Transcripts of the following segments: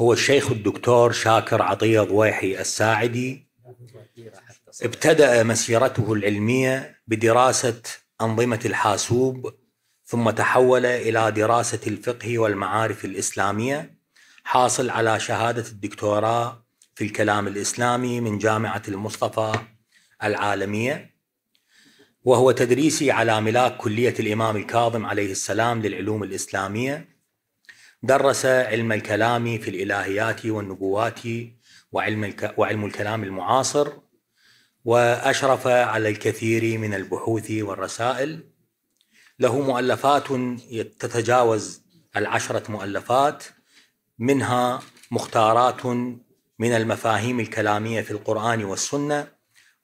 هو الشيخ الدكتور شاكر عطية ضويحي الساعدي ابتدأ مسيرته العلمية بدراسة أنظمة الحاسوب ثم تحول إلى دراسة الفقه والمعارف الإسلامية حاصل على شهادة الدكتوراه في الكلام الإسلامي من جامعة المصطفى العالمية وهو تدريسي على ملاك كلية الإمام الكاظم عليه السلام للعلوم الإسلامية درس علم الكلام في الإلهيات والنبوات وعلم, الك... وعلم الكلام المعاصر وأشرف على الكثير من البحوث والرسائل له مؤلفات تتجاوز العشرة مؤلفات منها مختارات من المفاهيم الكلامية في القرآن والسنة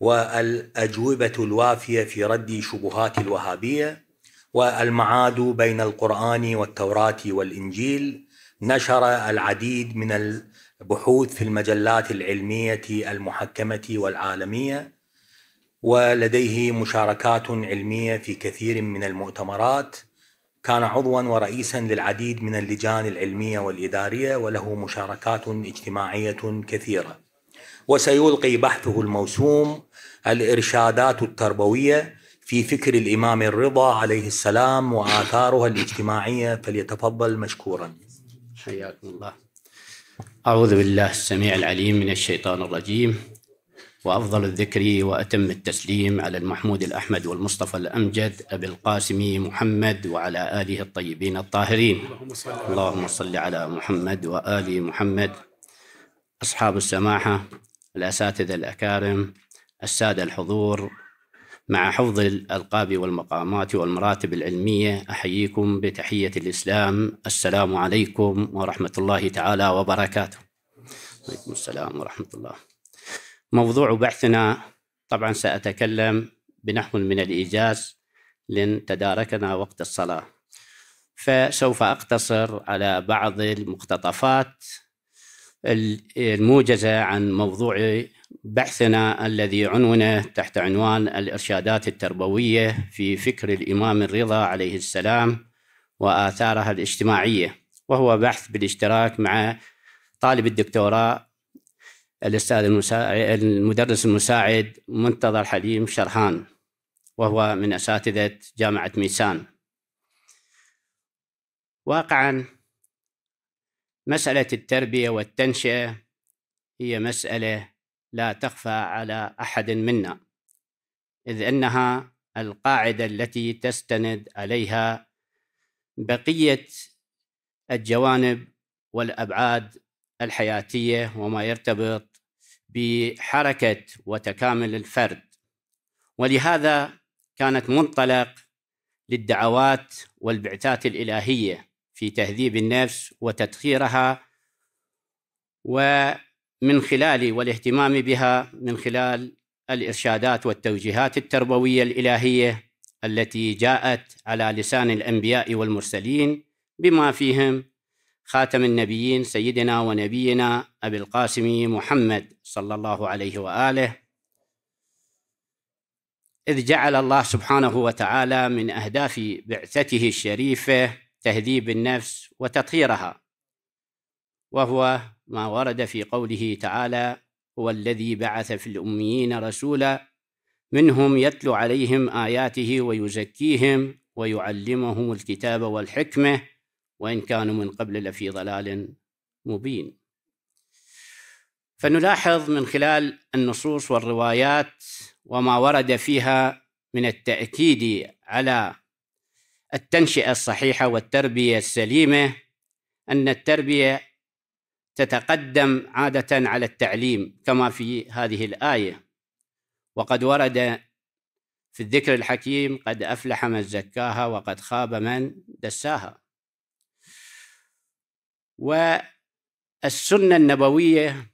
والأجوبة الوافية في رد شبهات الوهابية والمعاد بين القرآن والتوراة والإنجيل نشر العديد من البحوث في المجلات العلمية المحكمة والعالمية ولديه مشاركات علمية في كثير من المؤتمرات كان عضوا ورئيسا للعديد من اللجان العلمية والإدارية وله مشاركات اجتماعية كثيرة وسيلقي بحثه الموسوم الإرشادات التربوية في فكر الإمام الرضا عليه السلام وآثارها الاجتماعية فليتفضل مشكورا حياكم الله أعوذ بالله السميع العليم من الشيطان الرجيم وأفضل الذكر وأتم التسليم على المحمود الأحمد والمصطفى الأمجد أبي القاسم محمد وعلى آله الطيبين الطاهرين اللهم صل على محمد وآل محمد أصحاب السماحة الأساتذة الأكارم السادة الحضور مع حفظ الألقاب والمقامات والمراتب العلمية أحييكم بتحية الإسلام السلام عليكم ورحمة الله تعالى وبركاته عليكم السلام ورحمة الله موضوع بحثنا طبعا سأتكلم بنحو من الإيجاز لن تداركنا وقت الصلاة فسوف أقتصر على بعض المقتطفات الموجزة عن موضوع بحثنا الذي عنونه تحت عنوان الارشادات التربويه في فكر الامام الرضا عليه السلام واثارها الاجتماعيه وهو بحث بالاشتراك مع طالب الدكتوراه الاستاذ المساعد المدرس المساعد منتظر حليم شرحان وهو من اساتذه جامعه ميسان واقعا مساله التربيه والتنشئه هي مساله لا تخفى على احد منا اذ انها القاعده التي تستند عليها بقيه الجوانب والابعاد الحياتيه وما يرتبط بحركه وتكامل الفرد ولهذا كانت منطلق للدعوات والبعثات الالهيه في تهذيب النفس وتدخيرها و من خلال والاهتمام بها من خلال الارشادات والتوجيهات التربويه الالهيه التي جاءت على لسان الانبياء والمرسلين بما فيهم خاتم النبيين سيدنا ونبينا ابي القاسم محمد صلى الله عليه واله اذ جعل الله سبحانه وتعالى من اهداف بعثته الشريفه تهذيب النفس وتطهيرها وهو ما ورد في قوله تعالى هو الذي بعث في الأميين رسولا منهم يتلو عليهم آياته ويزكيهم ويعلمهم الكتاب والحكمة وإن كانوا من قبل لفي ضلال مبين فنلاحظ من خلال النصوص والروايات وما ورد فيها من التأكيد على التنشئة الصحيحة والتربية السليمة أن التربية تتقدم عادة على التعليم كما في هذه الآية وقد ورد في الذكر الحكيم قد أفلح من زكاها وقد خاب من دساها والسنة النبوية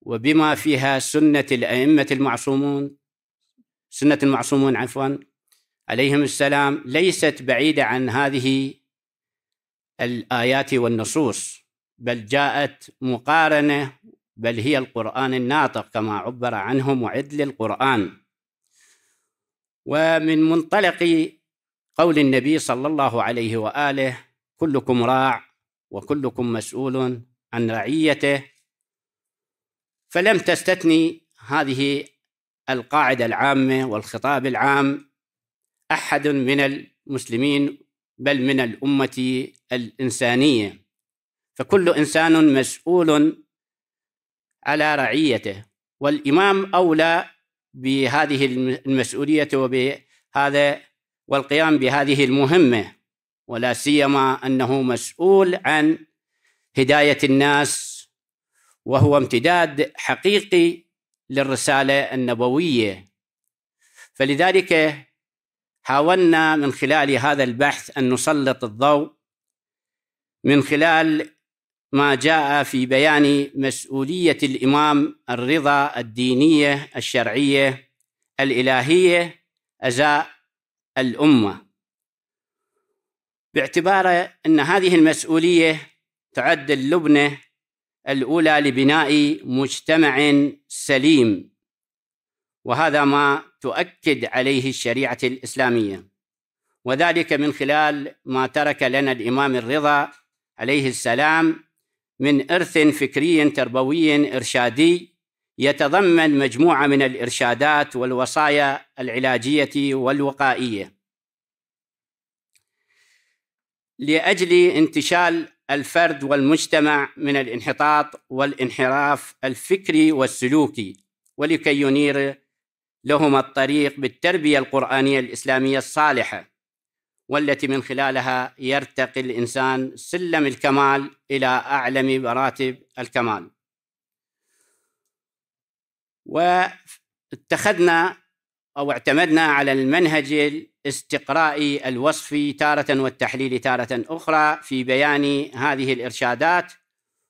وبما فيها سنة الأئمة المعصومون سنة المعصومون عفوا عليهم السلام ليست بعيدة عن هذه الآيات والنصوص بل جاءت مقارنه بل هي القران الناطق كما عبر عنه معد للقران ومن منطلق قول النبي صلى الله عليه واله كلكم راع وكلكم مسؤول عن رعيته فلم تستثني هذه القاعده العامه والخطاب العام احد من المسلمين بل من الامه الانسانيه فكل انسان مسؤول على رعيته والامام اولى بهذه المسؤوليه وبهذا والقيام بهذه المهمه ولا سيما انه مسؤول عن هدايه الناس وهو امتداد حقيقي للرساله النبويه فلذلك حاولنا من خلال هذا البحث ان نسلط الضوء من خلال ما جاء في بيان مسؤولية الإمام الرضا الدينية الشرعية الإلهية أزاء الأمة باعتبار أن هذه المسؤولية تعد اللبنة الأولى لبناء مجتمع سليم وهذا ما تؤكد عليه الشريعة الإسلامية وذلك من خلال ما ترك لنا الإمام الرضا عليه السلام من إرث فكري تربوي إرشادي يتضمن مجموعة من الإرشادات والوصايا العلاجية والوقائية لأجل انتشال الفرد والمجتمع من الانحطاط والانحراف الفكري والسلوكي ولكي ينير لهما الطريق بالتربية القرآنية الإسلامية الصالحة والتي من خلالها يرتقي الانسان سلم الكمال الى اعلى مراتب الكمال واتخذنا او اعتمدنا على المنهج الاستقرائي الوصفي تاره والتحليل تاره اخرى في بيان هذه الارشادات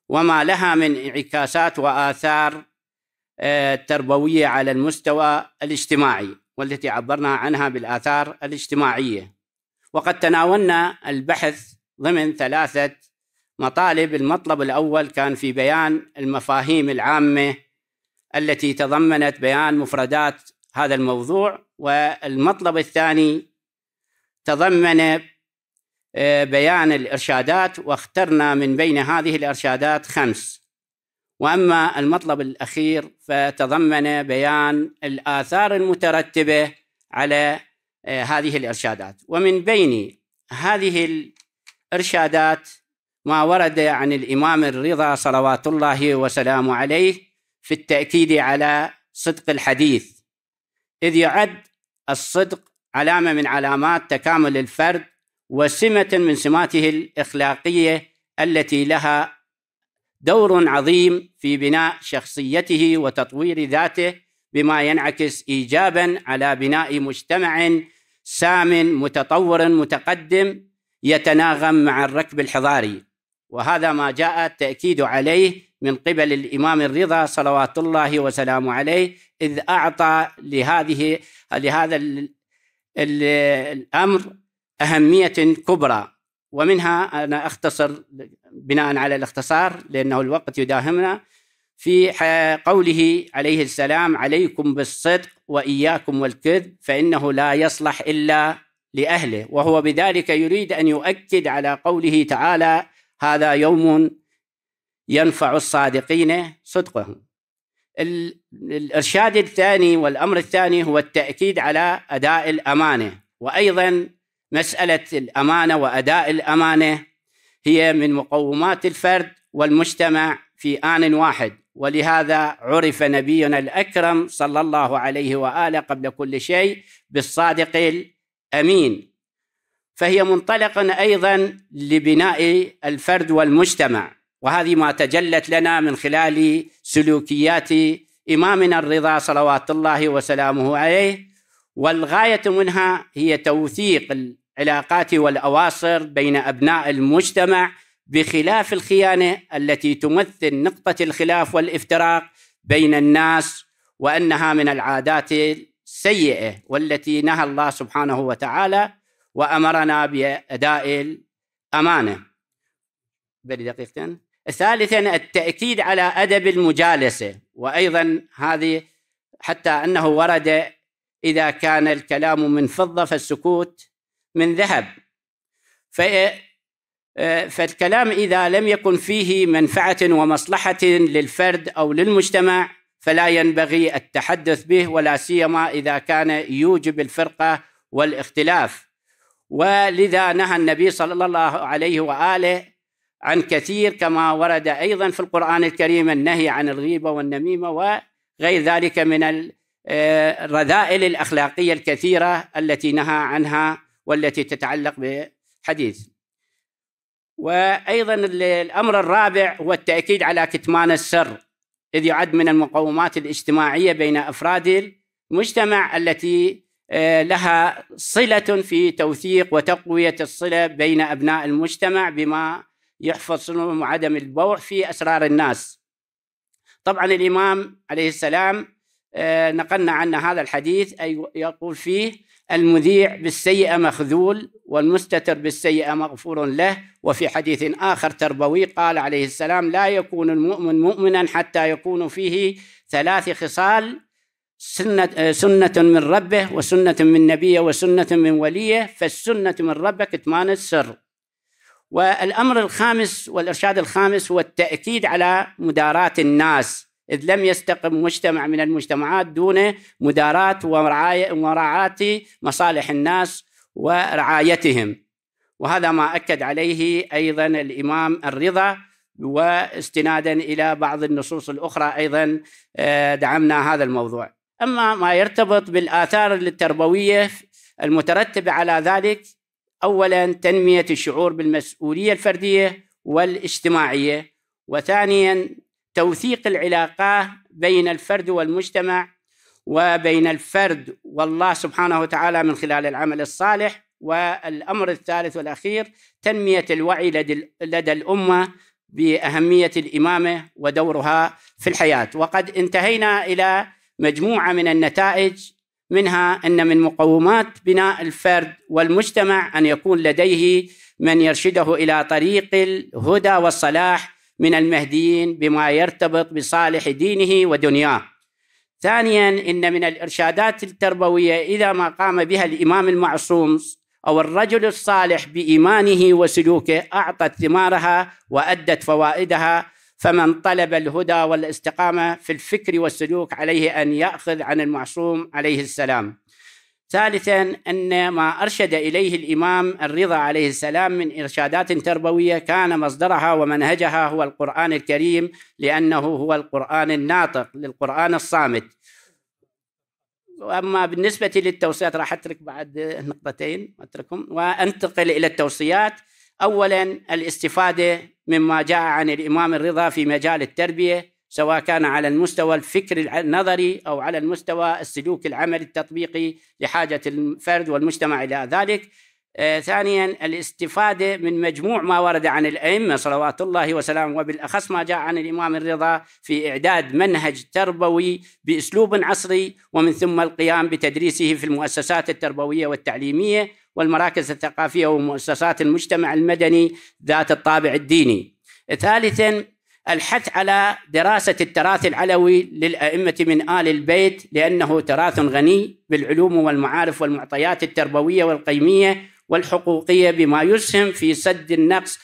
وما لها من انعكاسات واثار آه، تربويه على المستوى الاجتماعي والتي عبرنا عنها بالاثار الاجتماعيه وقد تناولنا البحث ضمن ثلاثة مطالب المطلب الأول كان في بيان المفاهيم العامة التي تضمنت بيان مفردات هذا الموضوع والمطلب الثاني تضمن آه، بيان الإرشادات واخترنا من بين هذه الإرشادات خمس وأما المطلب الأخير فتضمن بيان الآثار المترتبة على آه، هذه الارشادات ومن بين هذه الارشادات ما ورد عن الامام الرضا صلوات الله وسلامه عليه في التاكيد على صدق الحديث اذ يعد الصدق علامه من علامات تكامل الفرد وسمه من سماته الاخلاقيه التي لها دور عظيم في بناء شخصيته وتطوير ذاته بما ينعكس ايجابا على بناء مجتمع سام متطور متقدم يتناغم مع الركب الحضاري وهذا ما جاء التاكيد عليه من قبل الامام الرضا صلوات الله وسلامه عليه اذ اعطى لهذه لهذا الامر اهميه كبرى ومنها انا اختصر بناء على الاختصار لانه الوقت يداهمنا في قوله عليه السلام عليكم بالصدق واياكم والكذب فانه لا يصلح الا لاهله وهو بذلك يريد ان يؤكد على قوله تعالى هذا يوم ينفع الصادقين صدقهم الارشاد الثاني والامر الثاني هو التاكيد على اداء الامانه وايضا مساله الامانه واداء الامانه هي من مقومات الفرد والمجتمع في آن واحد ولهذا عرف نبينا الاكرم صلى الله عليه واله قبل كل شيء بالصادق الامين فهي منطلق ايضا لبناء الفرد والمجتمع وهذه ما تجلت لنا من خلال سلوكيات امامنا الرضا صلوات الله وسلامه عليه والغايه منها هي توثيق العلاقات والاواصر بين ابناء المجتمع بخلاف الخيانه التي تمثل نقطه الخلاف والافتراق بين الناس وانها من العادات السيئه والتي نهى الله سبحانه وتعالى وامرنا باداء الامانه. دقيقتين. ثالثا التاكيد على ادب المجالسه وايضا هذه حتى انه ورد اذا كان الكلام من فضه فالسكوت من ذهب. آه، فالكلام اذا لم يكن فيه منفعه ومصلحه للفرد او للمجتمع فلا ينبغي التحدث به ولا سيما اذا كان يوجب الفرقه والاختلاف ولذا نهى النبي صلى الله عليه واله عن كثير كما ورد ايضا في القران الكريم النهي عن الغيبه والنميمه وغير ذلك من آه، الرذائل الاخلاقيه الكثيره التي نهى عنها والتي تتعلق بحديث وايضا الامر الرابع هو التاكيد على كتمان السر اذ يعد من المقومات الاجتماعيه بين افراد المجتمع التي آه، لها صله في توثيق وتقويه الصله بين ابناء المجتمع بما يحفظهم عدم البوع في اسرار الناس. طبعا الامام عليه السلام آه، نقلنا عنه هذا الحديث اي يقول فيه المذيع بالسيئة مخذول والمستتر بالسيئة مغفور له وفي حديث آخر تربوي قال عليه السلام لا يكون المؤمن مؤمنا حتى يكون فيه ثلاث خصال سنة, آه، سنة من ربه وسنة من نبيه وسنة من وليه فالسنة من ربه كتمان السر والأمر الخامس والإرشاد الخامس هو التأكيد على مداراة الناس إذ لم يستقم مجتمع من المجتمعات دون مداراة ومراعاة مصالح الناس ورعايتهم وهذا ما أكد عليه أيضا الإمام الرضا واستنادا إلى بعض النصوص الأخرى أيضا آه، دعمنا هذا الموضوع أما ما يرتبط بالآثار التربوية المترتبة على ذلك أولا تنمية الشعور بالمسؤولية الفردية والاجتماعية وثانيا توثيق العلاقات بين الفرد والمجتمع وبين الفرد والله سبحانه وتعالى من خلال العمل الصالح والامر الثالث والاخير تنميه الوعي لدى, لدى الامه باهميه الامامه ودورها في الحياه وقد انتهينا الى مجموعه من النتائج منها ان من مقومات بناء الفرد والمجتمع ان يكون لديه من يرشده الى طريق الهدى والصلاح من المهديين بما يرتبط بصالح دينه ودنياه ثانيا ان من الارشادات التربويه اذا ما قام بها الامام المعصوم او الرجل الصالح بايمانه وسلوكه اعطت ثمارها وادت فوائدها فمن طلب الهدى والاستقامه في الفكر والسلوك عليه ان ياخذ عن المعصوم عليه السلام ثالثا ان ما ارشد اليه الامام الرضا عليه السلام من ارشادات تربويه كان مصدرها ومنهجها هو القران الكريم لانه هو القران الناطق للقران الصامت. واما بالنسبه للتوصيات راح اترك بعد نقطتين اتركهم وانتقل الى التوصيات. اولا الاستفاده مما جاء عن الامام الرضا في مجال التربيه سواء كان على المستوى الفكري النظري او على المستوى السلوك العملي التطبيقي لحاجه الفرد والمجتمع الى ذلك. آه، ثانيا الاستفاده من مجموع ما ورد عن الائمه صلوات الله وسلامه وبالاخص ما جاء عن الامام الرضا في اعداد منهج تربوي باسلوب عصري ومن ثم القيام بتدريسه في المؤسسات التربويه والتعليميه والمراكز الثقافيه ومؤسسات المجتمع المدني ذات الطابع الديني. ثالثا الحث على دراسة التراث العلوي للأئمة من آل البيت لأنه تراث غني بالعلوم والمعارف والمعطيات التربوية والقيمية والحقوقية بما يسهم في سد النقص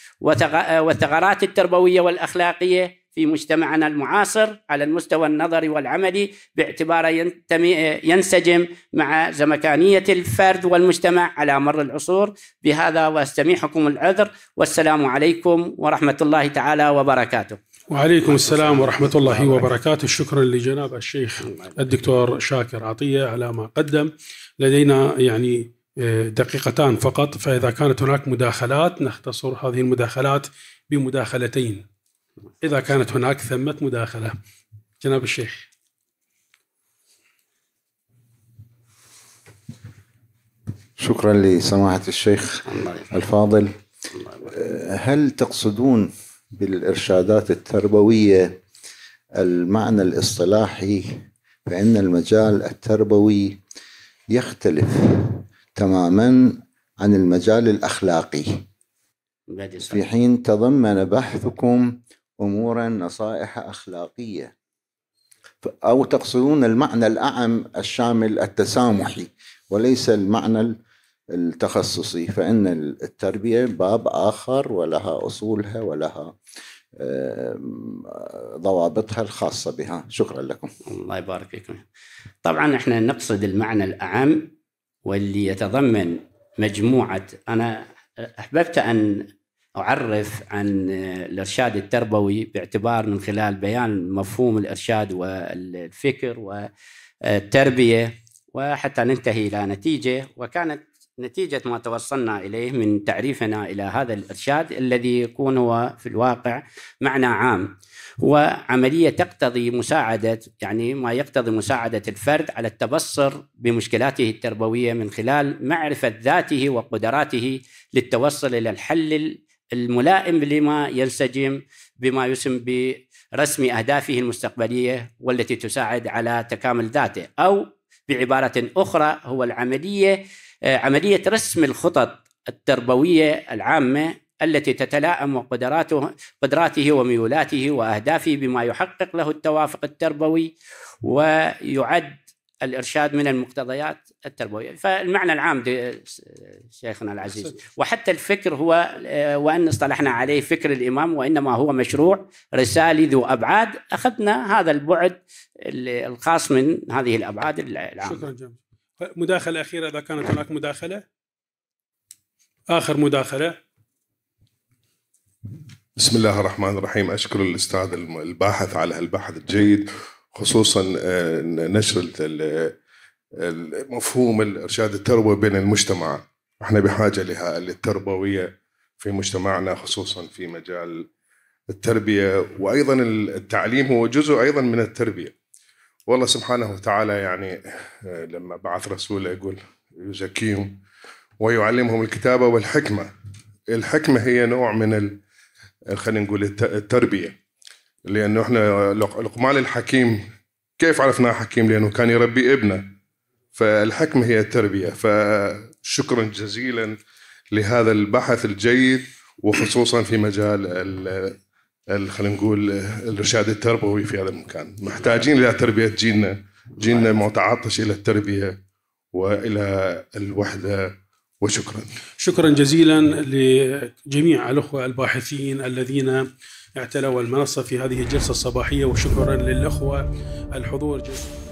والثغرات التربوية والأخلاقية في مجتمعنا المعاصر على المستوى النظري والعملي باعتباره ينتمي ينسجم مع زمكانية الفرد والمجتمع على مر العصور بهذا واستميحكم العذر والسلام عليكم ورحمة الله تعالى وبركاته وعليكم السلام ورحمة الله وبركاته شكرا لجناب الشيخ الدكتور شاكر عطية على ما قدم لدينا يعني آه، دقيقتان فقط فإذا كانت هناك مداخلات نختصر هذه المداخلات بمداخلتين إذا كانت هناك ثمة مداخلة جناب الشيخ شكرا لسماحة الشيخ الفاضل آه، هل تقصدون بالارشادات التربويه المعنى الاصطلاحي فان المجال التربوي يختلف تماما عن المجال الاخلاقي في حين تضمن بحثكم امورا نصائح اخلاقيه او تقصدون المعنى الاعم الشامل التسامحي وليس المعنى التخصصي فإن التربية باب آخر ولها أصولها ولها ضوابطها الخاصة بها شكرا لكم الله يبارك فيكم طبعا احنا نقصد المعنى الأعم واللي يتضمن مجموعة أنا أحببت أن أعرف عن الإرشاد التربوي باعتبار من خلال بيان مفهوم الإرشاد والفكر والتربية وحتى ننتهي إلى نتيجة وكانت نتيجة ما توصلنا إليه من تعريفنا إلى هذا الإرشاد الذي يكون هو في الواقع معنى عام هو عملية تقتضي مساعدة يعني ما يقتضي مساعدة الفرد على التبصر بمشكلاته التربوية من خلال معرفة ذاته وقدراته للتوصل إلى الحل الملائم لما ينسجم بما يسمى برسم أهدافه المستقبلية والتي تساعد على تكامل ذاته أو بعبارة أخرى هو العملية آه، عملية رسم الخطط التربوية العامة التي تتلائم وقدراته قدراته وميولاته واهدافه بما يحقق له التوافق التربوي ويعد الارشاد من المقتضيات التربويه، فالمعنى العام شيخنا العزيز وحتى الفكر هو آه، وان اصطلحنا عليه فكر الامام وانما هو مشروع رسالي ذو ابعاد اخذنا هذا البعد الخاص من هذه الابعاد العامه. شكرا جزيلا. مداخلة أخيرة إذا كانت هناك مداخلة آخر مداخلة بسم الله الرحمن الرحيم أشكر الأستاذ الباحث على البحث الجيد خصوصا آه، نشر مفهوم الإرشاد التربوي بين المجتمع احنا بحاجة لها للتربوية في مجتمعنا خصوصا في مجال التربية وأيضا التعليم هو جزء أيضا من التربية والله سبحانه وتعالى يعني آه، لما بعث رسوله يقول يزكيهم ويعلمهم الكتابة والحكمة الحكمة هي نوع من آه، خلينا نقول التربية لأنه احنا لقمان الحكيم كيف عرفناه حكيم لأنه كان يربي ابنه فالحكمة هي التربية فشكرا جزيلا لهذا البحث الجيد وخصوصا في مجال خلينا نقول الرشاد التربوي في هذا المكان محتاجين الى تربيه جيلنا جيلنا متعطش الى التربيه والى الوحده وشكرا شكرا جزيلا لجميع الاخوه الباحثين الذين اعتلوا المنصه في هذه الجلسه الصباحيه وشكرا للاخوه الحضور جزيلا